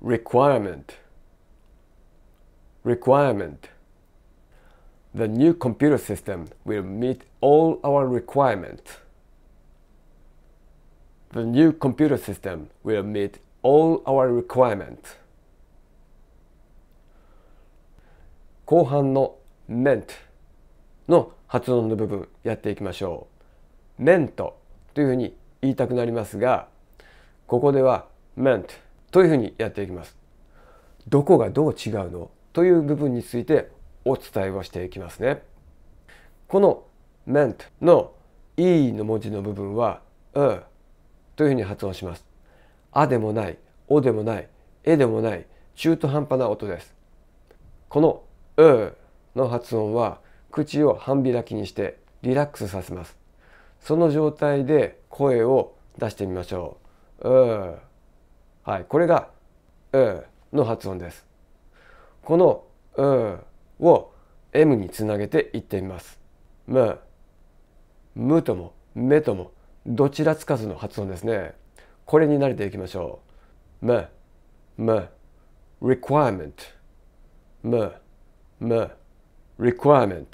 requirement requirement the new computer system will meet all our requirements the new computer system will meet all our requirements 後半の meant の発音の部分やっていきましょう meant というふうに言いたくなりますがここでは meant というふうにやっていきます。どこがどう違うのという部分についてお伝えをしていきますね。この meant の e の文字の部分は u というふうに発音します。あでもない、おでもない、えでもない中途半端な音です。この u の発音は口を半開きにしてリラックスさせます。その状態で声を出してみましょう。うはい、これが「う」の発音です。この「う」を M につなげて言ってみます。む、むとも、めとも、どちらつかずの発音ですね。これに慣れていきましょう。む、む、requirement。む、む、requirement。